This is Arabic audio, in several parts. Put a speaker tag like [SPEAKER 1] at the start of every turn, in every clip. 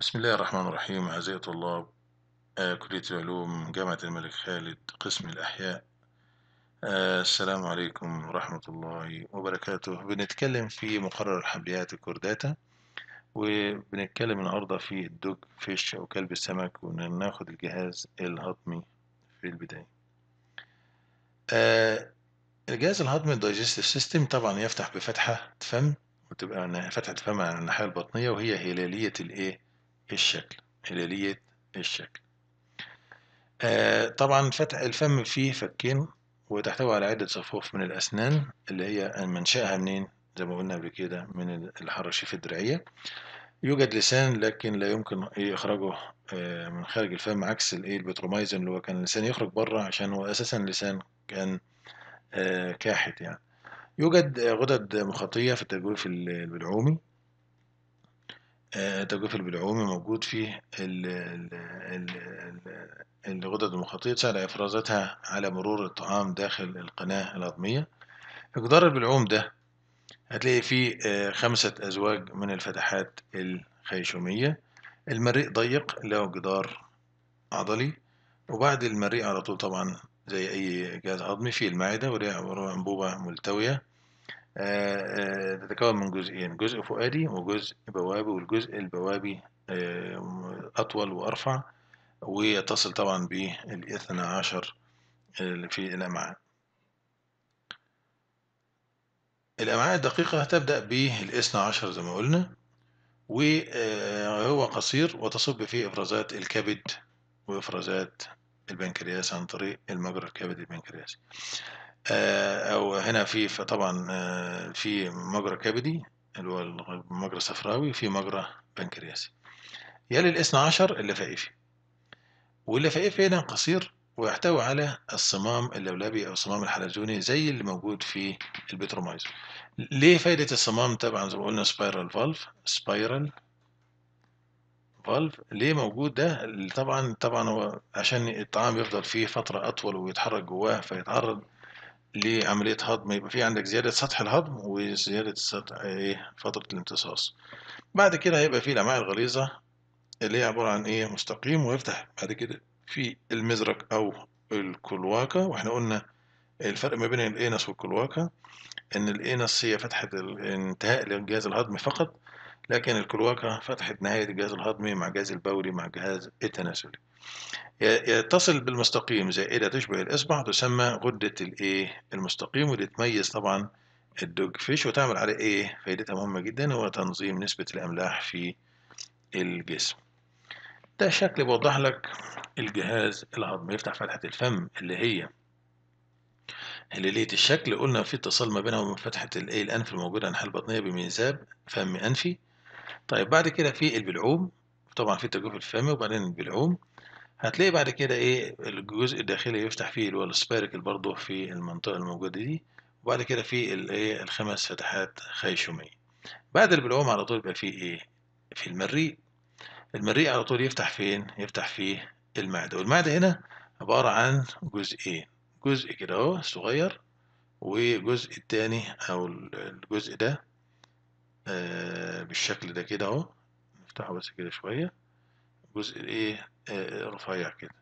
[SPEAKER 1] بسم الله الرحمن الرحيم أعزائي الطلاب آه، كلية العلوم جامعة الملك خالد قسم الأحياء آه، السلام عليكم ورحمة الله وبركاته بنتكلم في مقرر الحمليات الكورداتا وبنتكلم النهاردة في الدوج فيش أو كلب السمك وناخد الجهاز الهضمي في البداية آه، الجهاز الهضمي الدايجستيف سيستم طبعا يفتح بفتحة فم وتبقى فتحة فم على الناحية البطنية وهي هلالية الايه الشكل هلالية الشكل آه طبعا فتح الفم فيه فكين وتحتوي على عدة صفوف من الأسنان اللي هي منشأها منين زي ما قلنا قبل كده من الحراشيف الدرعية يوجد لسان لكن لا يمكن إخراجه آه من خارج الفم عكس الإيه البتروميزن اللي هو كان اللسان يخرج بره عشان هو أساسا لسان كان آه كاحت يعني يوجد غدد مخاطية في التجويف البلعومي التجويف آه، بالعومي موجود فيه الغدد المخاطية تساعد إفرازاتها على مرور الطعام داخل القناة الهضمية جدار البلعوم ده هتلاقي فيه آه، خمسة أزواج من الفتحات الخيشومية المريء ضيق له جدار عضلي وبعد المريء على طول طبعا زي أي جهاز هضمي فيه المعدة ولها أنبوبة ملتوية تتكون آه، آه، من جزئين جزء فؤادي وجزء بوابي والجزء البوابي آه، أطول وأرفع ويتصل طبعا بالاثنى عشر في الأمعاء الأمعاء الدقيقة هتبدأ بالاثنى عشر زي ما قلنا وهو قصير وتصب فيه إفرازات الكبد وإفرازات البنكرياس عن طريق المجرى الكبد البنكرياسي آه، او هنا في طبعا آه، في مجرى كبدي اللي هو المجرى الصفراوي وفي مجرى بنكرياسي يلي الاثنى عشر اللفائفي واللفائفي هنا قصير ويحتوي على الصمام اللولبي او الصمام الحلزوني زي اللي موجود في البترومايزر ليه فايدة الصمام طبعا زي ما قلنا سبايرال فالف سبايرال فالف ليه موجود ده طبعا طبعا هو عشان الطعام يفضل فيه فترة أطول ويتحرك جواه فيتعرض لعملية هضم يبقى في عندك زيادة سطح الهضم وزيادة سطح إيه فترة الامتصاص بعد كده هيبقى في الأمعاء الغليظة اللي هي عبارة عن إيه مستقيم ويفتح بعد كده في المزرق أو الكلواكا واحنا قلنا الفرق ما بين الانس والكلواكا ان الانس هي فتحة انتهاء للجهاز الهضمي فقط لكن الكلواكا فتحت نهاية الجهاز الهضمي مع الجهاز البولي مع الجهاز التناسلي يتصل بالمستقيم زائدة تشبه الإصبع تسمى غدة الإيه المستقيم واللي تميز طبعا الدوج فيش وتعمل عليه إيه فائدتها مهمة جدا هو تنظيم نسبة الأملاح في الجسم ده شكل بوضح لك الجهاز الهضمي يفتح فتحة الفم اللي هي هلالية الشكل قلنا في اتصال ما بينها وبين فتحة الايه الأنف الموجودة أنحاء البطنية بميزاب فم أنفي طيب بعد كده في البلعوم طبعا في تجوف الفم وبعدين البلعوم هتلاقي بعد كده ايه الجزء الداخلي يفتح فيه اللي هو السبيركل برضه في المنطقة الموجودة دي وبعد كده في الايه الخمس فتحات خيشومية بعد البلعوم على طول يبقى فيه ايه في المريء المريء على طول يفتح فين يفتح فيه المعدة والمعدة هنا عبارة عن جزئين جزء كده اهو صغير والجزء التاني او الجزء ده آه، بالشكل ده كده اهو نفتحه بس كده شوية الجزء الايه آه، رفيع كده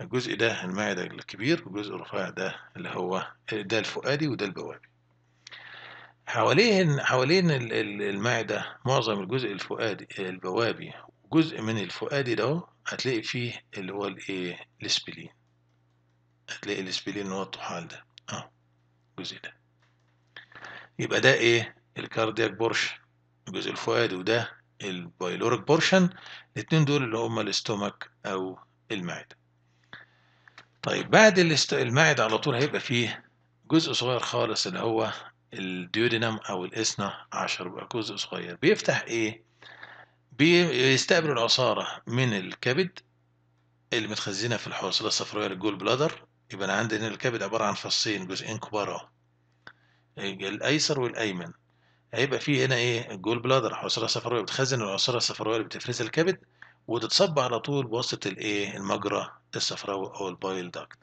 [SPEAKER 1] الجزء ده المعدة الكبير والجزء الرفيع ده اللي هو آه، ده الفؤادي وده البوابي حوالين حوالين المعدة معظم الجزء الفؤادي البوابي جزء من الفؤادي ده هتلاقي فيه اللي هو الايه الاسبلين هتلاقي الاسبلين اللي هو الطحال ده اه الجزء ده يبقى ده ايه الكاردياك بورش الجزء الفؤادي وده البايلوريك بورشن الاتنين دول اللي هما الاستومك او المعده طيب بعد المعده على طول هيبقى فيه جزء صغير خالص اللي هو الديودينم او الاسنا عشر بقى جزء صغير بيفتح ايه بيستقبل العصاره من الكبد اللي متخزنه في الحوصله الصفرية للجول بلادر يبقى انا عندي ان الكبد عباره عن فصين جزئين كبار اهو الايسر والايمن هيبقى في هنا ايه الجول بلادر العصاره صفراويه بتخزن العصاره الصفراويه اللي بتفرز الكبد وتتصب على طول بواسطه الايه المجرى الصفراوي او البايل داكت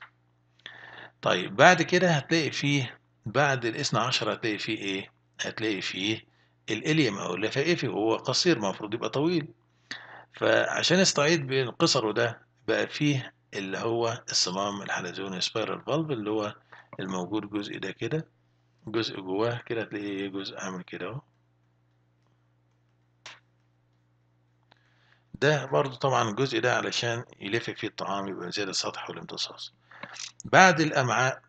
[SPEAKER 1] طيب بعد كده هتلاقي فيه بعد الاثنى عشر هتلاقي فيه ايه هتلاقي فيه الاليم او اللفائفي وهو قصير المفروض يبقى طويل فعشان استعيد بين القصر ده بقى فيه اللي هو الصمام الحلزوني سبايرال فالف اللي هو الموجود جزء ده كده جزء جواه كده هتلاقي إيه، جزء عامل كده اهو ده برضو طبعا الجزء ده علشان يلف فيه الطعام يبقى زياده السطح والامتصاص بعد الامعاء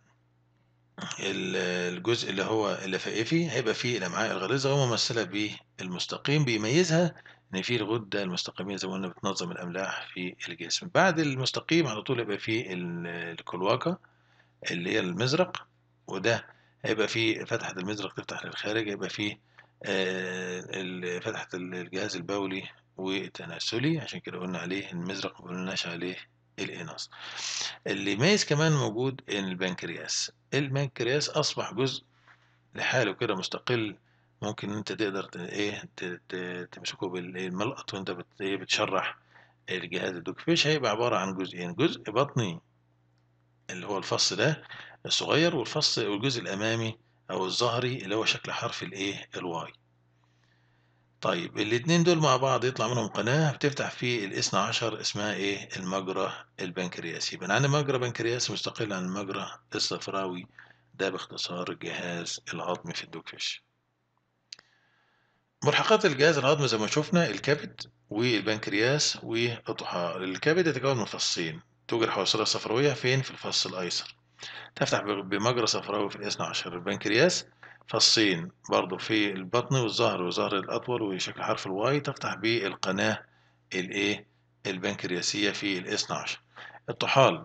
[SPEAKER 1] الجزء اللي هو اللفائفي هيبقى فيه الامعاء الغليظه وممثله بالمستقيم بيميزها ان في الغده المستقيميه زي ما قلنا بتنظم الاملاح في الجسم بعد المستقيم على طول يبقى فيه الكلواكه اللي هي المزرق وده هيبقى في فتحة المزرق تفتح للخارج هيبقى في آه، فتحة الجهاز البولي والتناسلي عشان كده قلنا عليه المزرق مقلناش عليه الإناث اللي ميز كمان موجود إن البنكرياس البنكرياس أصبح جزء لحاله كده مستقل ممكن انت تقدر ايه تمسكه بالملقط وانت إيه، بتشرح الجهاز الدوكفيش هيبقى عبارة عن جزئين جزء بطني اللي هو الفص ده الصغير والفص والجزء الأمامي أو الظهري اللي هو شكل حرف الإيه الواي طيب الاتنين دول مع بعض يطلع منهم قناة بتفتح في الاثنى عشر اسمها ايه المجرى البنكرياسي يبقى عندي مجرى بنكرياسي مستقل عن المجرى الصفراوي ده باختصار الجهاز العظمي في الدوكفيش ملحقات الجهاز الهضمي زي ما شفنا الكبد والبنكرياس والطحال الكبد يتكون من فصين توجد حويصلة صفراوية فين؟ في الفص الأيسر تفتح بمجرى صفراوي في الاثنى عشر البنكرياس فصين برضو في البطن والظهر والظهر الأطول وشكل حرف الواي تفتح بالقناة الإيه البنكرياسية في الاثنى عشر الطحال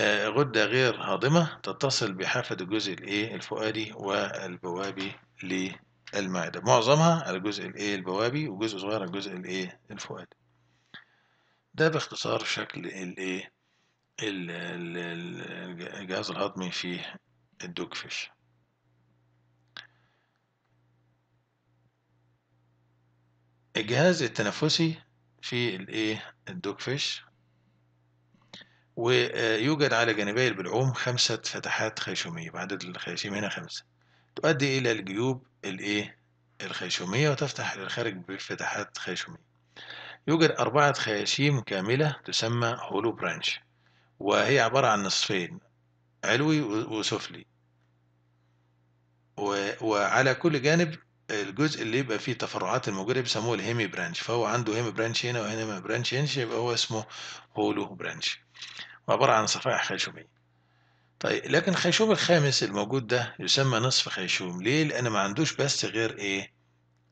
[SPEAKER 1] آه، غدة غير هاضمة تتصل بحافة الجزء الإيه الفؤادي والبوابي للمعدة معظمها على الجزء الإيه البوابي وجزء صغير على الجزء الإيه الفؤادي ده باختصار شكل الايه الجهاز الهضمي في الدوج فيش الجهاز التنفسي في الايه الدوج فيش ويوجد على جانبي البلعوم خمسة فتحات خيشومية بعدد الخيشيم هنا خمسة تؤدي إلى الجيوب الإيه الخيشومية وتفتح للخارج بفتحات خيشومية يوجد أربعة خياشيم كاملة تسمى هولو برانش وهي عبارة عن نصفين علوي وسفلي وعلى كل جانب الجزء اللي يبقى فيه تفرعات الموجودة بيسموه الهيمي برانش فهو عنده هيمي برانش هنا وهنا هيمي برانش هنا يبقى هو اسمه هولو برانش وعبارة عن صفائح خيشومية طيب لكن الخيشوم الخامس الموجود ده يسمى نصف خيشوم ليه؟ لأن ما عندوش بس غير إيه؟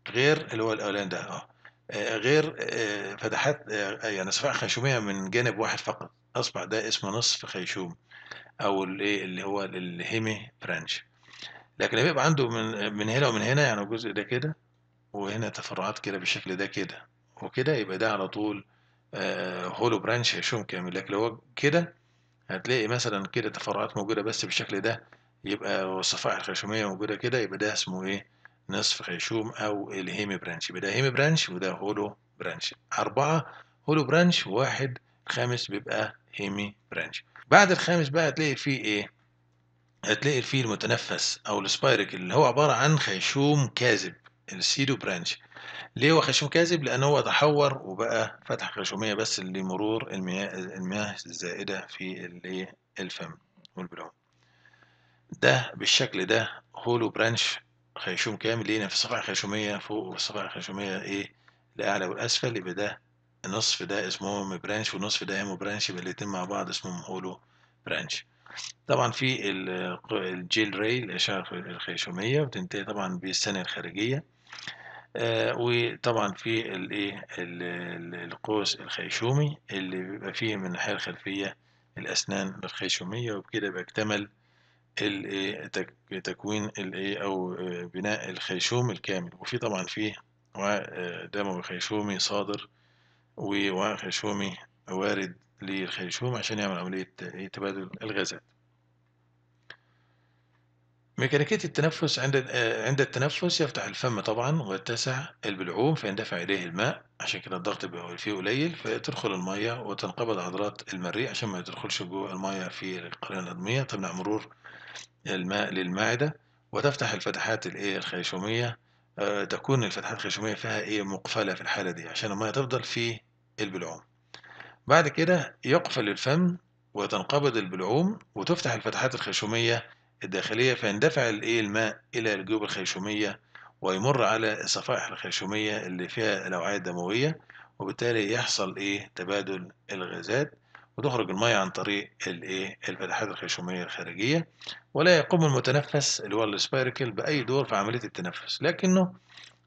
[SPEAKER 1] غير اللي هو الأولاني ده أهو آه، غير آه، فتحات آه، يعني صفائح خيشومية من جانب واحد فقط أصبح ده اسمه نصف خيشوم أو إيه، اللي هو الهيمي برانش لكن بيبقى عنده من من هنا ومن هنا يعني الجزء ده كده وهنا تفرعات كده بالشكل ده كده وكده يبقى ده على طول هولو برانش هيشوم كامل لكن لو كده هتلاقي مثلا كده تفرعات موجودة بس بالشكل ده يبقى الصفائح الخيشومية موجودة كده يبقى ده اسمه ايه نصف خيشوم أو الهيمي برانش يبقى ده هيمي برانش وده هولو برانش أربعة هولو برانش واحد الخامس بيبقى هيمي برانش بعد الخامس بقى هتلاقي فيه إيه؟ هتلاقي فيه المتنفس أو السبايرك اللي هو عبارة عن خيشوم كاذب السيدو برانش ليه هو خيشوم كاذب؟ لأن هو تحور وبقى فتحة خيشومية بس لمرور المياه, المياه الزائدة في الفم والبلعوم ده بالشكل ده هولو برانش خيشوم كامل لقينا في الصفحة الخيشومية فوق والصفحة الخيشومية إيه لأعلى والأسفل يبقى ده النصف ده اسمه برانش والنصف ده هيمو برانش يبقى الاتنين مع بعض اسمهم هولو برانش طبعا في الجيل راي الأشعة الخيشومية بتنتهي طبعا بالثانية الخارجية آه وطبعا في الايه القوس الخيشومي اللي بيبقى فيه من الناحية الخلفية الأسنان الخيشومية وبكده بيكتمل اكتمل تكوين الايه او آه، بناء الخيشوم الكامل وفي طبعا فيه آه، دموي خيشومي صادر وخيشومي وارد للخيشوم عشان يعمل عملية آه، تبادل الغازات ميكانيكية التنفس عند آه، عند التنفس يفتح الفم طبعا ويتسع البلعوم فيندفع إليه الماء عشان كده الضغط بيبقى فيه قليل فتدخل المية وتنقبض عضلات المريء عشان ما يدخلش جوه المية في القرنيه الهضمية تمنع مرور الماء للمعدة وتفتح الفتحات الايه الخيشومية آه، تكون الفتحات الخيشومية فيها ايه مقفلة في الحالة دي عشان المية تفضل في البلعوم بعد كده يقفل الفم وتنقبض البلعوم وتفتح الفتحات الخيشومية الداخلية فيندفع الإيه الماء إلى الجيوب الخيشومية ويمر على الصفائح الخيشومية اللي فيها الأوعية الدموية وبالتالي يحصل إيه تبادل الغازات وتخرج المية عن طريق الايه الفتحات الخيشومية الخارجية ولا يقوم المتنفس اللي هو السبايركل بأي دور في عملية التنفس لكنه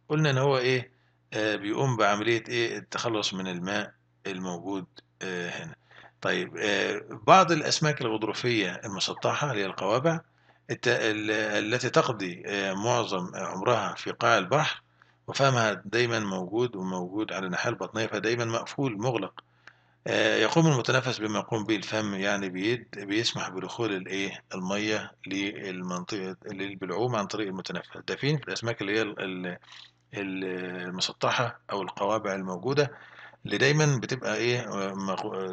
[SPEAKER 1] قلنا إن هو إيه آه بيقوم بعملية إيه التخلص من الماء الموجود آه هنا طيب آه بعض الأسماك الغضروفية المسطحة اللي هي القوابع التي تقضي آه، معظم عمرها في قاع البحر وفمها دايما موجود وموجود على الناحية البطنية فدايما مقفول مغلق آه، يقوم المتنفس بما يقوم به الفم يعني بيد بيسمح بدخول الايه الميه للمنطقه للبلعوم عن طريق المتنفس ده فين في الاسماك اللي هي المسطحه او القوابع الموجوده اللي دايما بتبقى ايه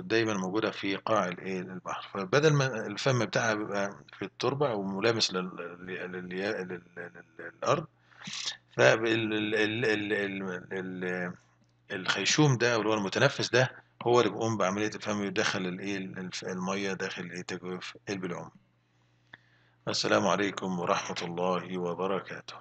[SPEAKER 1] دايما موجوده في قاع الايه البحر فبدل ما الفم بتاعها بيبقى في التربه وملامس للارض فالخيشوم ده اللي هو المتنفس ده هو اللي بيقوم بعمليه الفم ويدخل الايه الميه داخل الايه تجوف السلام عليكم ورحمه الله وبركاته